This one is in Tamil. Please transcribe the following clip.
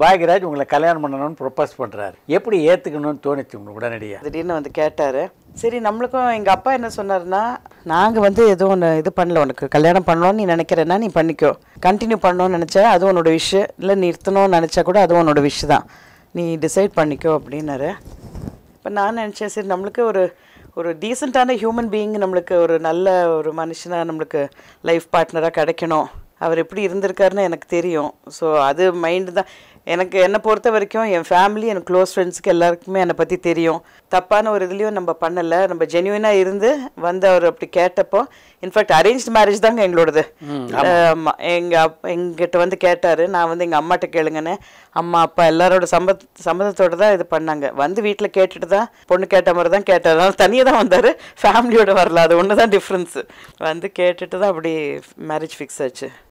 பாக்யராஜ் உங்களை கல்யாணம் பண்ணணும்னு ப்ரொப்போஸ் பண்ணுறாரு எப்படி ஏற்றுக்கணும்னு தோணுச்சு உங்களுக்கு உடனடியாக திடீர்னு வந்து கேட்டார் சரி நம்மளுக்கும் எங்கள் அப்பா என்ன சொன்னார்னா நாங்கள் வந்து எதுவும் ஒன்று இது பண்ணல உனக்கு கல்யாணம் பண்ணணும்னு நீ நினைக்கிறேன்னா நீ பண்ணிக்கோ கண்டினியூ பண்ணணும்னு நினச்சா அது உன்னோட விஷ் இல்லை நிறுத்தணும்னு நினச்சா கூட அது உன்னோட விஷ் தான் நீ டிசைட் பண்ணிக்கோ அப்படின்னாரு இப்போ நான் நினச்சேன் சரி நம்மளுக்கு ஒரு ஒரு டீசெண்டான ஹியூமன் பீயிங் நம்மளுக்கு ஒரு நல்ல ஒரு மனுஷனாக நம்மளுக்கு லைஃப் பார்ட்னராக கிடைக்கணும் அவர் எப்படி இருந்திருக்காருன்னு எனக்கு தெரியும் ஸோ அது மைண்டு தான் எனக்கு என்னை பொறுத்த வரைக்கும் என் ஃபேமிலி என் க்ளோஸ் ஃப்ரெண்ட்ஸுக்கு எல்லாருக்குமே என்னை பற்றி தெரியும் தப்பான ஒரு இதுலேயும் நம்ம பண்ணலை நம்ம ஜென்யூனாக இருந்து வந்து அவர் அப்படி கேட்டப்போ இன்ஃபேக்ட் அரேஞ்ச் மேரேஜ் தாங்க எங்களோடது எங்கள் அப் எங்கிட்ட வந்து கேட்டார் நான் வந்து எங்கள் அம்மாட்ட கேளுங்கன்னு அம்மா அப்பா எல்லாரோட சம்பத் சம்மதத்தோடு தான் இது பண்ணாங்க வந்து வீட்டில் கேட்டுட்டு தான் பொண்ணு கேட்ட மாதிரி தான் கேட்டார் அதனால் தனியாக தான் வந்தார் ஃபேமிலியோட வரல அது ஒன்று தான் டிஃப்ரென்ஸு வந்து கேட்டுட்டு தான் அப்படி மேரேஜ் ஃபிக்ஸ் ஆச்சு